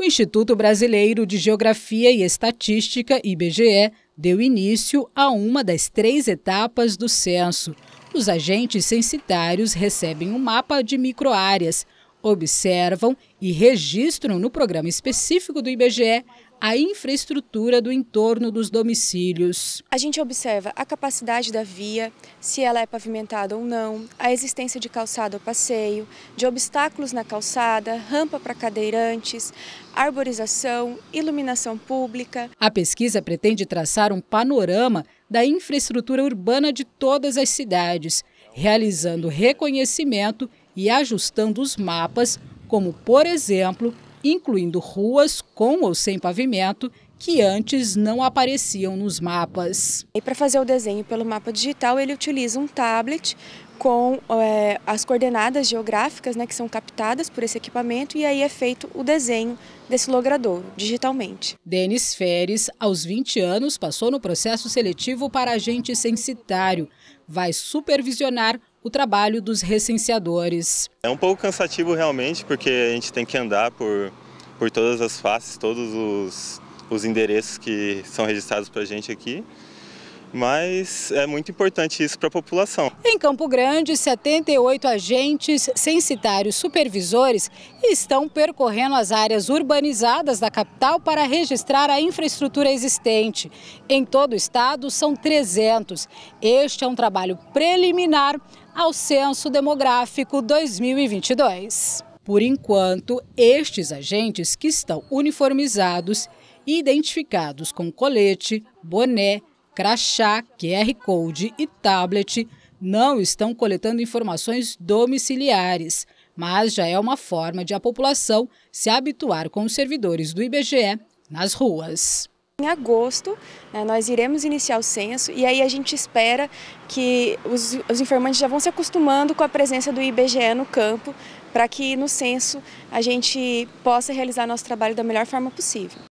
o Instituto Brasileiro de Geografia e Estatística, IBGE, deu início a uma das três etapas do censo. Os agentes censitários recebem um mapa de microáreas, observam e registram no programa específico do IBGE a infraestrutura do entorno dos domicílios. A gente observa a capacidade da via, se ela é pavimentada ou não, a existência de calçada ou passeio, de obstáculos na calçada, rampa para cadeirantes, arborização, iluminação pública. A pesquisa pretende traçar um panorama da infraestrutura urbana de todas as cidades, realizando reconhecimento e ajustando os mapas, como, por exemplo, incluindo ruas com ou sem pavimento que antes não apareciam nos mapas. E para fazer o desenho pelo mapa digital, ele utiliza um tablet com é, as coordenadas geográficas né, que são captadas por esse equipamento e aí é feito o desenho desse logradouro digitalmente. Denis Feres, aos 20 anos, passou no processo seletivo para agente censitário. Vai supervisionar o trabalho dos recenseadores. É um pouco cansativo realmente, porque a gente tem que andar por, por todas as faces, todos os, os endereços que são registrados para a gente aqui mas é muito importante isso para a população. Em Campo Grande, 78 agentes censitários supervisores estão percorrendo as áreas urbanizadas da capital para registrar a infraestrutura existente. Em todo o estado, são 300. Este é um trabalho preliminar ao Censo Demográfico 2022. Por enquanto, estes agentes que estão uniformizados e identificados com colete, boné, crachá, QR Code e tablet não estão coletando informações domiciliares, mas já é uma forma de a população se habituar com os servidores do IBGE nas ruas. Em agosto, né, nós iremos iniciar o censo e aí a gente espera que os, os informantes já vão se acostumando com a presença do IBGE no campo, para que no censo a gente possa realizar nosso trabalho da melhor forma possível.